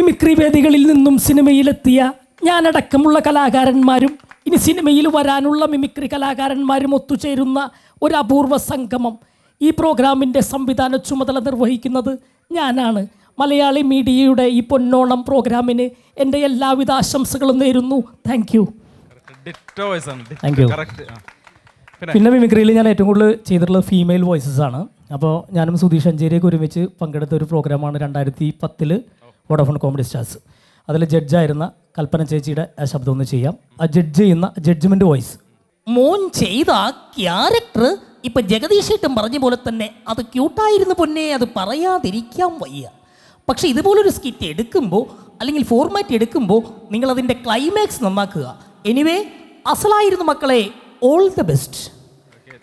mimicry വേദികളിൽ നിന്നും സിനിമയിലെത്തിയ ഞാനടക്കമുള്ള കലാകാരന്മാരും ഇനി സിനിമയിൽ വരാനുള്ള മിമിക്രി കലാകാരന്മാരും ഒത്തുചേരുന്ന ഒരു അപൂർവ സംഗമം ഈ പ്രോഗ്രാമിൻ്റെ സംവിധാന ചുമതല നിർവഹിക്കുന്നത് ഞാനാണ് മലയാളി മീഡിയയുടെ ഈ പൊന്നോണം പ്രോഗ്രാമിന് എൻ്റെ എല്ലാവിധ ആശംസകളും നേരുന്നു താങ്ക് യു പിന്നെ മിമിക്രിയിൽ ഞാൻ ഏറ്റവും കൂടുതൽ ചെയ്തിട്ടുള്ളത് ഫീമെയിൽ വോയിസസ് ആണ് അപ്പോൾ ഞാനും സുധീഷ് അഞ്ചേരിയൊക്കെ ഒരുമിച്ച് പങ്കെടുത്ത ഒരു പ്രോഗ്രാമാണ് രണ്ടായിരത്തി പത്തിൽ വോഡഫോൺ കോമഡി സ്റ്റാർസ് അതിൽ ജഡ്ജായിരുന്ന കൽപ്പന ചേച്ചിയുടെ ആ ശബ്ദം ഒന്ന് ചെയ്യാം ആ ജഡ്ജ് ചെയ്യുന്ന ജഡ്ജ്മെൻറ്റ് വോയിസ് മോൻ ചെയ്ത ക്യാരക്ടർ ഇപ്പം ജഗദീഷേട്ടൻ പറഞ്ഞ പോലെ തന്നെ അത് ക്യൂട്ടായിരുന്നു പൊന്നെ അത് പറയാതിരിക്കാൻ വയ്യ പക്ഷേ ഇതുപോലൊരു സ്കിറ്റ് എടുക്കുമ്പോൾ അല്ലെങ്കിൽ ഫോർമാറ്റ് എടുക്കുമ്പോൾ നിങ്ങളതിൻ്റെ ക്ലൈമാക്സ് നന്നാക്കുക എനിവേ അസലായിരുന്നു മക്കളെ all the best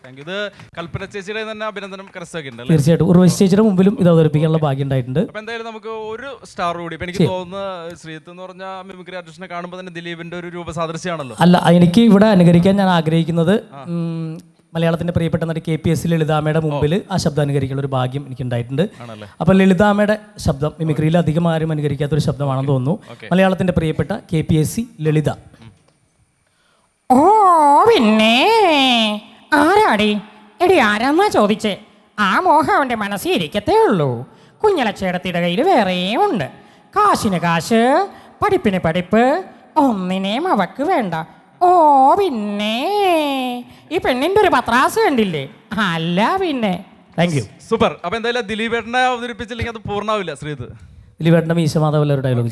thank you ഇത് അഭിനന്ദനം കരസ്ഥമാക്കിയിട്ടുണ്ട് അല്ലേ തീർച്ചയായിട്ടും ഉർവശി ചേച്ചിയുടെ മുമ്പിലും ഇത് അവതരിപ്പിക്കാനുള്ള ഭാഗ്യം ഉണ്ടായിട്ടുണ്ട് എന്തായാലും നമുക്ക് ഒരു സ്റ്റാർ കൂടി എനിക്ക് തോന്നുന്നത് ശ്രീത്ത് എന്ന് പറഞ്ഞ മിമിക്രി ആർട്ടിസ്റ്റിനെ കാണുമ്പോൾ തന്നെ ദിലീപിന്റെ ഒരു രൂപസാദൃശ്യമാണല്ലോ അല്ല എനിക്ക് ഇവിടെ അനുകരിക്കാൻ ഞാൻ ആഗ്രഹിക്കുന്നത് മലയാളത്തിന്റെ പ്രിയപ്പെട്ട നടി കെ പി എസ് ലളിതാമ്മയുടെ മുമ്പിൽ ആ ശബ്ദം അനുകരിക്കാനുള്ള ഒരു ഭാഗ്യം എനിക്ക് ഉണ്ടായിട്ടുണ്ട് അപ്പൊ ലളിതാമ്മയുടെ ശബ്ദം മിമിക്രിയിൽ അധികം ആരും അനുകരിക്കാത്ത ഒരു ശബ്ദമാണെന്ന് തോന്നുന്നു മലയാളത്തിന്റെ പ്രിയപ്പെട്ട K P S C Lalitha ഓ പിന്നെ എന്താടി എടി ആരാന്നാ ചോദിച്ചേ ആ മോഹം അവൻ്റെ മനസ്സിൽ ഇരിക്കത്തേ ഉള്ളൂ കുഞ്ഞലച്ചേടത്തിയുടെ കയ്യിൽ വേറെയും ഉണ്ട് കാശിന് കാശ് പഠിപ്പിന് പഠിപ്പ് ഒന്നിനേം അവക്ക് വേണ്ട ഓ പിന്നെ ഈ പെണ്ണിൻ്റെ ഒരു പത്രാസ് കണ്ടില്ലേ അല്ല പിന്നെ താങ്ക് യു സൂപ്പർ അപ്പൊ എന്തായാലും ദിലീപേട്ടനെ അവതരിപ്പിച്ചില്ലെങ്കിൽ അത് പൂർണ്ണമാവില്ല ശ്രീത് ദിലീപേട്ടൻ്റെ മീശ ഒരു ഡയലോഗ്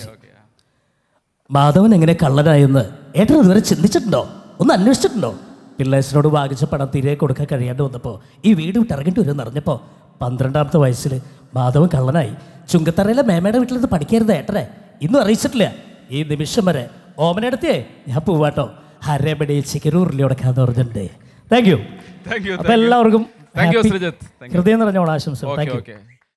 മാധവൻ എങ്ങനെ കള്ളനായെന്ന് ഏട്ടൻ ഇതുവരെ ചിന്തിച്ചിട്ടുണ്ടോ ഒന്ന് അന്വേഷിച്ചിട്ടുണ്ടോ പിള്ളേഴ്സിനോട് വാങ്ങിച്ച പണം തിരികെ കൊടുക്കാൻ കഴിയാണ്ട് വന്നപ്പോൾ ഈ വീട് വിട്ട് ഇറങ്ങിട്ട് വരുമെന്ന് അറിഞ്ഞപ്പോൾ പന്ത്രണ്ടാമത്തെ വയസ്സിൽ മാധവൻ കള്ളനായി ചുങ്കത്തറയിലെ മേമയുടെ വീട്ടിൽ നിന്ന് പഠിക്കരുത് ഏട്ടനെ ഇന്നും അറിയിച്ചിട്ടില്ല ഈ നിമിഷം വരെ ഓമനടുത്തേ ഞാൻ പോവാട്ടോ ഹരമണി ചിക്കനൂറിലൊടക്കാന്ന് പറഞ്ഞിട്ടുണ്ട് താങ്ക് യു അപ്പം എല്ലാവർക്കും ഹൃദയം നിറഞ്ഞ ആശംസ താങ്ക് യു